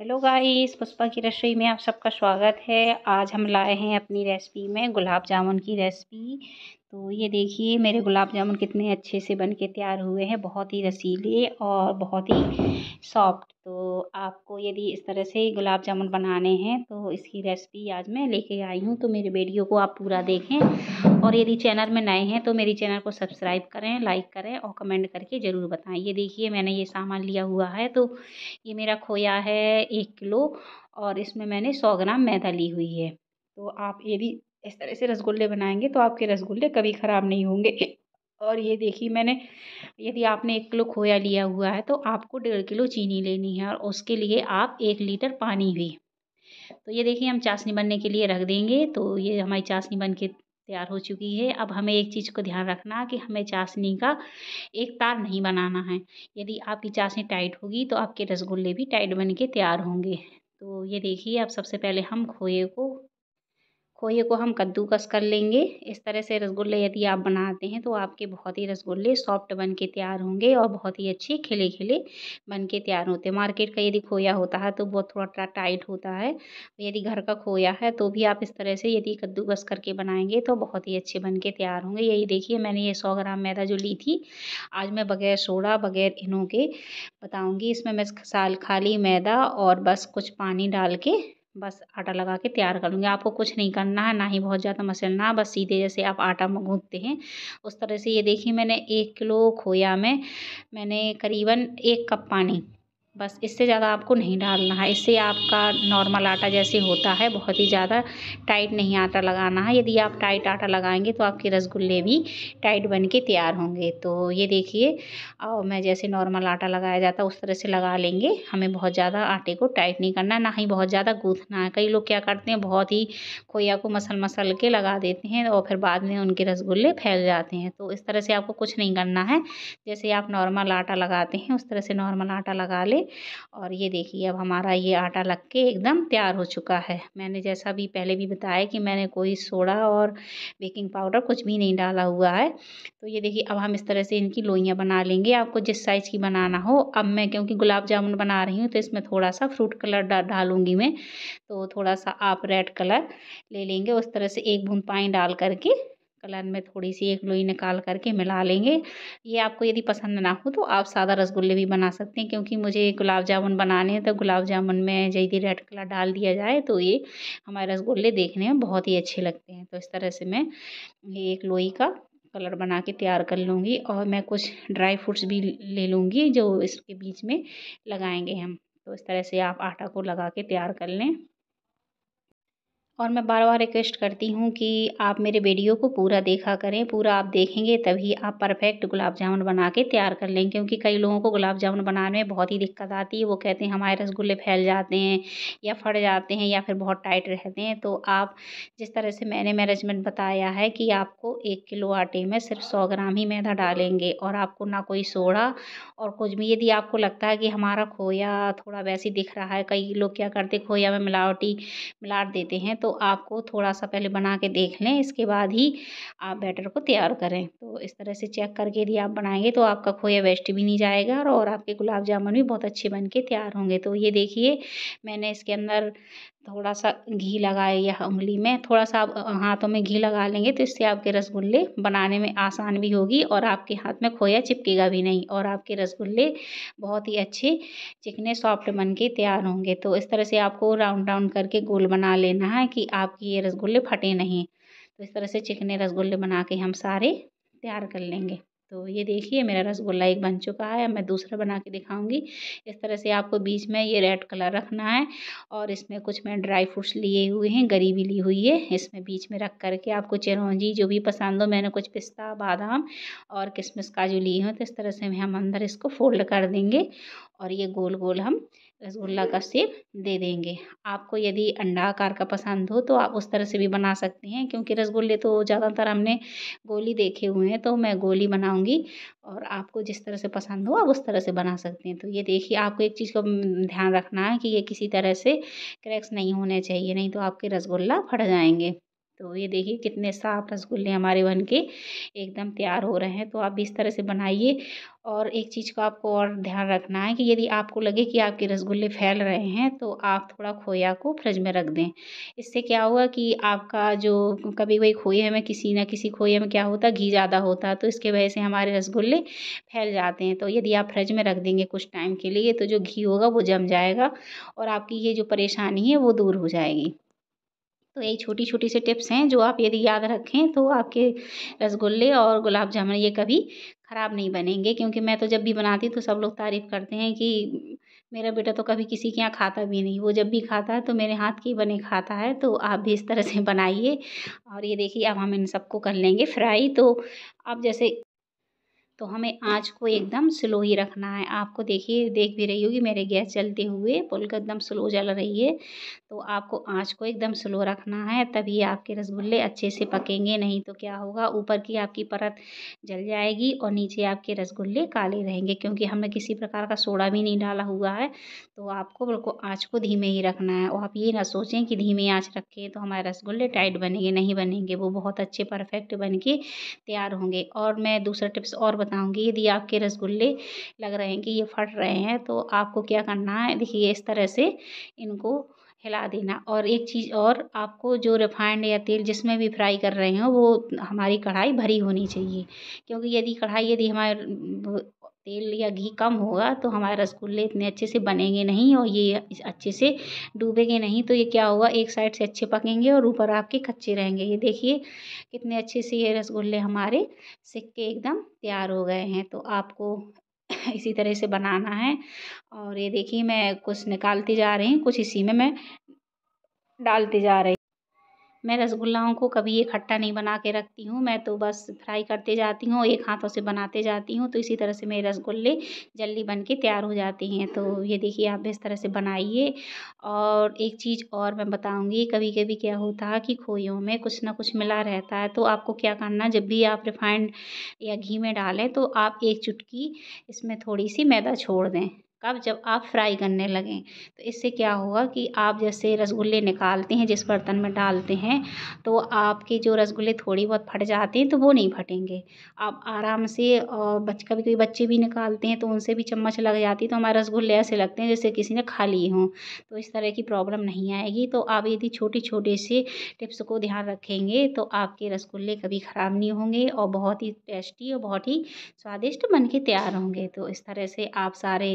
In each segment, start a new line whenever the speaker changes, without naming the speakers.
hello guys Pushpa की रसोई में आप सबका स्वागत है आज हम लाए हैं अपनी रेसिपी में गुलाब जामुन की रेसिपी तो ये देखिए मेरे गुलाब जामुन कितने अच्छे से बन के तैयार हुए हैं बहुत ही रसीले और बहुत ही सॉफ्ट तो आपको यदि इस तरह से गुलाब जामुन बनाने हैं तो इसकी रेसिपी आज मैं लेके आई हूँ तो मेरे वीडियो को आप पूरा देखें और यदि चैनल में नए हैं तो मेरी चैनल को सब्सक्राइब करें लाइक करें और कमेंट करके ज़रूर बताएँ ये देखिए मैंने ये सामान लिया हुआ है तो ये मेरा खोया है एक किलो और इसमें मैंने सौ ग्राम मैदा ली हुई है तो आप यदि इस तरह से रसगुल्ले बनाएंगे तो आपके रसगुल्ले कभी ख़राब नहीं होंगे और ये देखिए मैंने यदि आपने एक किलो खोया लिया हुआ है तो आपको डेढ़ किलो चीनी लेनी है और उसके लिए आप एक लीटर पानी भी तो ये देखिए हम चाशनी बनने के लिए रख देंगे तो ये हमारी चाशनी बन के तैयार हो चुकी है अब हमें एक चीज़ को ध्यान रखना कि हमें चाशनी का एक तार नहीं बनाना है यदि आपकी चाशनी टाइट होगी तो आपके रसगुल्ले भी टाइट बन के तैयार होंगे तो ये देखिए अब सबसे पहले हम खोए को खोए को हम कद्दूकस कर लेंगे इस तरह से रसगुल्ले यदि आप बनाते हैं तो आपके बहुत ही रसगुल्ले सॉफ्ट बन के तैयार होंगे और बहुत ही अच्छे खिले खिले बन के तैयार होते हैं मार्केट का यदि खोया होता है तो बहुत थोड़ा टाइट होता है यदि घर का खोया है तो भी आप इस तरह से यदि कद्दूकस करके बनाएंगे तो बहुत ही अच्छे बन के तैयार होंगे यही देखिए मैंने ये सौ ग्राम मैदा जो ली थी आज मैं बगैर सोडा बगैर इन्हों के बताऊँगी इसमें मैं साल खाली मैदा और बस कुछ पानी डाल के बस आटा लगा के तैयार कर लूँगी आपको कुछ नहीं करना है ना ही बहुत ज़्यादा मसलना है बस सीधे जैसे आप आटा गूँथते हैं उस तरह से ये देखिए मैंने एक किलो खोया में मैंने करीबन एक कप पानी बस इससे ज़्यादा आपको नहीं डालना है इससे आपका नॉर्मल आटा जैसे होता है बहुत ही ज़्यादा टाइट नहीं आटा लगाना है यदि आप टाइट आटा लगाएंगे तो आपके रसगुल्ले भी टाइट बन के तैयार होंगे तो ये देखिए और मैं जैसे नॉर्मल आटा लगाया जाता है उस तरह से लगा लेंगे हमें बहुत ज़्यादा आटे को टाइट नहीं करना ना ही बहुत ज़्यादा गूँथना है कई लोग क्या करते हैं बहुत ही खोया को मसल मसल के लगा देते हैं और फिर बाद में उनके रसगुल्ले फैल जाते हैं तो इस तरह से आपको कुछ नहीं करना है जैसे आप नॉर्मल आटा लगाते हैं उस तरह से नॉर्मल आटा लगा लें और ये देखिए अब हमारा ये आटा लग के एकदम तैयार हो चुका है मैंने जैसा भी पहले भी बताया कि मैंने कोई सोडा और बेकिंग पाउडर कुछ भी नहीं डाला हुआ है तो ये देखिए अब हम इस तरह से इनकी लोइयाँ बना लेंगे आपको जिस साइज़ की बनाना हो अब मैं क्योंकि गुलाब जामुन बना रही हूँ तो इसमें थोड़ा सा फ्रूट कलर डालूंगी मैं तो थोड़ा सा आप रेड कलर ले लेंगे उस तरह से एक बूंद पानी डाल करके कलर में थोड़ी सी एक लोई निकाल करके मिला लेंगे ये आपको यदि पसंद ना हो तो आप सादा रसगुल्ले भी बना सकते हैं क्योंकि मुझे गुलाब जामुन बनाने हैं तो गुलाब जामुन में यदि रेड कलर डाल दिया जाए तो ये हमारे रसगुल्ले देखने में बहुत ही अच्छे लगते हैं तो इस तरह से मैं ये एक लोई का कलर बना के तैयार कर लूँगी और मैं कुछ ड्राई फ्रूट्स भी ले लूँगी जो इसके बीच में लगाएंगे हम तो इस तरह से आप आटा को लगा के तैयार कर लें और मैं बार बार रिक्वेस्ट करती हूँ कि आप मेरे वीडियो को पूरा देखा करें पूरा आप देखेंगे तभी आप परफेक्ट गुलाब जामुन बना के तैयार कर लेंगे क्योंकि कई लोगों को गुलाब जामुन बनाने में बहुत ही दिक्कत आती है वो कहते हैं हमारे रसगुल्ले फैल जाते हैं या फट जाते हैं या फिर बहुत टाइट रहते हैं तो आप जिस तरह से मैंने मैनेजमेंट बताया है कि आपको एक किलो आटे में सिर्फ सौ ग्राम ही मैदा डालेंगे और आपको ना कोई सोडा और कुछ भी यदि आपको लगता है कि हमारा खोया थोड़ा वैसे दिख रहा है कई लोग क्या करते खोया में मिलावटी मिलाट देते हैं तो आपको थोड़ा सा पहले बना के देख लें इसके बाद ही आप बैटर को तैयार करें तो इस तरह से चेक करके यदि आप बनाएंगे तो आपका खोया वेस्ट भी नहीं जाएगा और आपके गुलाब जामुन भी बहुत अच्छे बन के तैयार होंगे तो ये देखिए मैंने इसके अंदर थोड़ा सा घी लगाए या उंगली में थोड़ा सा आप हाथों में घी लगा लेंगे तो इससे आपके रसगुल्ले बनाने में आसान भी होगी और आपके हाथ में खोया चिपकेगा भी नहीं और आपके रसगुल्ले बहुत ही अच्छे चिकने सॉफ्ट बन के तैयार होंगे तो इस तरह से आपको राउंड राउंड करके गोल बना लेना है कि आपकी ये रसगुल्ले फटे नहीं तो इस तरह से चिकने रसगुल्ले बना के हम सारे तैयार कर लेंगे तो ये देखिए मेरा रसगुल्ला एक बन चुका है मैं दूसरा बना के दिखाऊंगी इस तरह से आपको बीच में ये रेड कलर रखना है और इसमें कुछ मैं ड्राई फ्रूट्स लिए हुए हैं गरीबी ली हुई है इसमें बीच में रख करके आपको चिरौंजी जो भी पसंद हो मैंने कुछ पिस्ता बादाम और किशमिश काजू लिए हैं तो इस तरह से हम अंदर इसको फोल्ड कर देंगे और ये गोल गोल हम रसगुल्ला का सेप दे देंगे आपको यदि अंडा आकार का पसंद हो तो आप उस तरह से भी बना सकते हैं क्योंकि रसगुल्ले तो ज़्यादातर हमने गोली देखे हुए हैं तो मैं गोली बना बनाऊँगी और आपको जिस तरह से पसंद हो आप उस तरह से बना सकते हैं तो ये देखिए आपको एक चीज़ का ध्यान रखना है कि ये किसी तरह से क्रैक्स नहीं होने चाहिए नहीं तो आपके रसगुल्ला फट जाएंगे तो ये देखिए कितने साफ रसगुल्ले हमारे बन के एकदम तैयार हो रहे हैं तो आप भी इस तरह से बनाइए और एक चीज़ को आपको और ध्यान रखना है कि यदि आपको लगे कि आपके रसगुल्ले फैल रहे हैं तो आप थोड़ा खोया को फ्रिज में रख दें इससे क्या हुआ कि आपका जो कभी कभी खोए में किसी ना किसी खोए में क्या होता घी ज़्यादा होता है तो इसके वजह से हमारे रसगुल्ले फैल जाते हैं तो यदि आप फ्रिज में रख देंगे कुछ टाइम के लिए तो जो घी होगा वो जम जाएगा और आपकी ये जो परेशानी है वो दूर हो जाएगी तो यही छोटी छोटी से टिप्स हैं जो आप यदि याद रखें तो आपके रसगुल्ले और गुलाब जामुन ये कभी ख़राब नहीं बनेंगे क्योंकि मैं तो जब भी बनाती तो सब लोग तारीफ़ करते हैं कि मेरा बेटा तो कभी किसी के यहाँ खाता भी नहीं वो जब भी खाता है तो मेरे हाथ की बने खाता है तो आप भी इस तरह से बनाइए और ये देखिए अब हम इन सबको कर लेंगे फ्राई तो आप जैसे तो हमें आँच को एकदम स्लो ही रखना है आपको देखिए देख भी रही होगी मेरे गैस जलते हुए पुल एकदम स्लो जल रही है तो आपको आँच को एकदम स्लो रखना है तभी आपके रसगुल्ले अच्छे से पकेंगे नहीं तो क्या होगा ऊपर की आपकी परत जल जाएगी और नीचे आपके रसगुल्ले काले रहेंगे क्योंकि हमने किसी प्रकार का सोडा भी नहीं डाला हुआ है तो आपको बिल्कुल आँच को धीमे ही रखना है और आप ये ना सोचें कि धीमे आँच रखें तो हमारे रसगुल्ले टाइट बनेंगे नहीं बनेंगे वो बहुत अच्छे परफेक्ट बन के तैयार होंगे और मैं दूसरा टिप्स और बताऊंगी यदि आपके रसगुल्ले लग रहे हैं कि ये फट रहे हैं तो आपको क्या करना है देखिए इस तरह से इनको हिला देना और एक चीज़ और आपको जो रिफाइंड या तेल जिसमें भी फ्राई कर रहे हो वो हमारी कढ़ाई भरी होनी चाहिए क्योंकि यदि कढ़ाई यदि हमारे तेल या घी कम होगा तो हमारे रसगुल्ले इतने अच्छे से बनेंगे नहीं और ये अच्छे से डूबेंगे नहीं तो ये क्या होगा एक साइड से अच्छे पकेंगे और ऊपर आपके कच्चे रहेंगे ये देखिए कितने अच्छे से ये रसगुल्ले हमारे सिक के एकदम तैयार हो गए हैं तो आपको इसी तरह से बनाना है और ये देखिए मैं कुछ निकालती जा रही हूँ कुछ इसी में मैं डालती जा रही मैं रसगुल्लाओं को कभी खट्टा नहीं बना के रखती हूँ मैं तो बस फ्राई करते जाती हूँ एक हाथों से बनाते जाती हूँ तो इसी तरह से मेरे रसगुल्ले जल्दी बन के तैयार हो जाते हैं तो ये देखिए आप इस तरह से बनाइए और एक चीज़ और मैं बताऊँगी कभी कभी क्या होता है कि खोयों में कुछ ना कुछ मिला रहता है तो आपको क्या करना जब भी आप रिफाइंड या घी में डालें तो आप एक चुटकी इसमें थोड़ी सी मैदा छोड़ दें कब जब आप फ्राई करने लगें तो इससे क्या होगा कि आप जैसे रसगुल्ले निकालते हैं जिस बर्तन में डालते हैं तो आपके जो रसगुल्ले थोड़ी बहुत फट जाते हैं तो वो नहीं फटेंगे आप आराम से और बच कभी कभी बच्चे भी निकालते हैं तो उनसे भी चम्मच लग जाती है तो हमारे रसगुल्ले ऐसे लगते हैं जैसे किसी ने खा लिए हों तो इस तरह की प्रॉब्लम नहीं आएगी तो आप यदि छोटे छोटे से टिप्स को ध्यान रखेंगे तो आपके रसगुल्ले कभी ख़राब नहीं होंगे और बहुत ही टेस्टी और बहुत ही स्वादिष्ट बन के तैयार होंगे तो इस तरह से आप सारे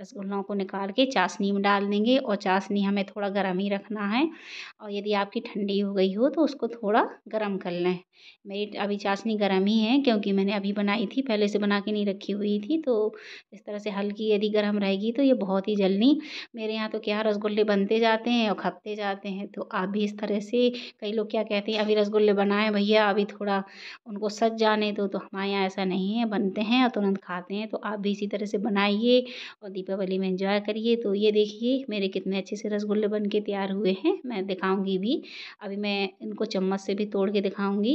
रसगुल्लों को निकाल के चाशनी में डाल देंगे और चाशनी हमें थोड़ा गर्म ही रखना है और यदि आपकी ठंडी हो गई हो तो उसको थोड़ा गर्म कर लें मेरी अभी चाशनी गर्म ही है क्योंकि मैंने अभी बनाई थी पहले से बना के नहीं रखी हुई थी तो इस तरह से हल्की यदि गर्म रहेगी तो ये बहुत ही जल्दी मेरे यहाँ तो क्या रसगुल्ले बनते जाते हैं और खपते जाते हैं तो आप भी इस तरह से कई लोग क्या कहते हैं अभी रसगुल्ले बनाएं भैया अभी थोड़ा उनको सच जाने दो तो हमारे यहाँ ऐसा नहीं है बनते हैं और तुरंत खाते हैं तो आप भी इसी तरह से बनाइए और दीपावली में एंजॉय करिए तो ये देखिए मेरे कितने अच्छे से रसगुल्ले बन के तैयार हुए हैं मैं दिखाऊंगी भी अभी मैं इनको चम्मच से भी तोड़ के दिखाऊंगी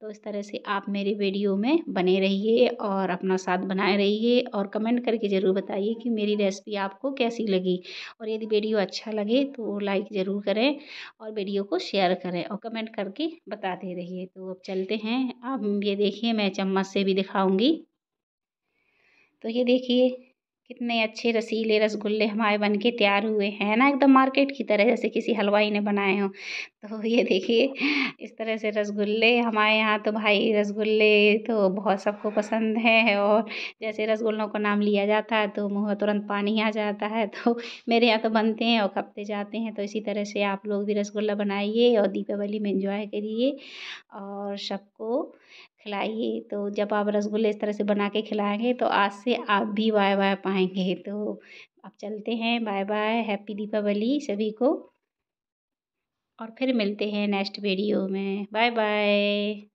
तो इस तरह से आप मेरे वीडियो में बने रहिए और अपना साथ बनाए रहिए और कमेंट करके ज़रूर बताइए कि मेरी रेसिपी आपको कैसी लगी और यदि वीडियो अच्छा लगे तो लाइक ज़रूर करें और वीडियो को शेयर करें और कमेंट करके बताते रहिए तो अब चलते हैं आप ये देखिए मैं चम्मच से भी दिखाऊँगी तो ये देखिए कितने अच्छे रसीले रसगुल्ले हमारे बन के तैयार हुए हैं ना एकदम मार्केट की तरह जैसे किसी हलवाई ने बनाए हों तो ये देखिए इस तरह से रसगुल्ले हमारे यहाँ तो भाई रसगुल्ले तो बहुत सबको पसंद है और जैसे रसगुल्लों का नाम लिया जाता है तो मुँह तुरंत पानी आ जाता है तो मेरे यहाँ तो बनते हैं और खपते जाते हैं तो इसी तरह से आप लोग भी रसगुल्ला बनाइए और दीपावली में इंजॉय करिए और सबको खिलाइए तो जब आप रसगुल्ले इस तरह से बना के खिलाएँगे तो आज से आप भी बाय बाय पाएंगे तो आप चलते हैं बाय बाय हैप्पी दीपावली सभी को और फिर मिलते हैं नेक्स्ट वीडियो में बाय बाय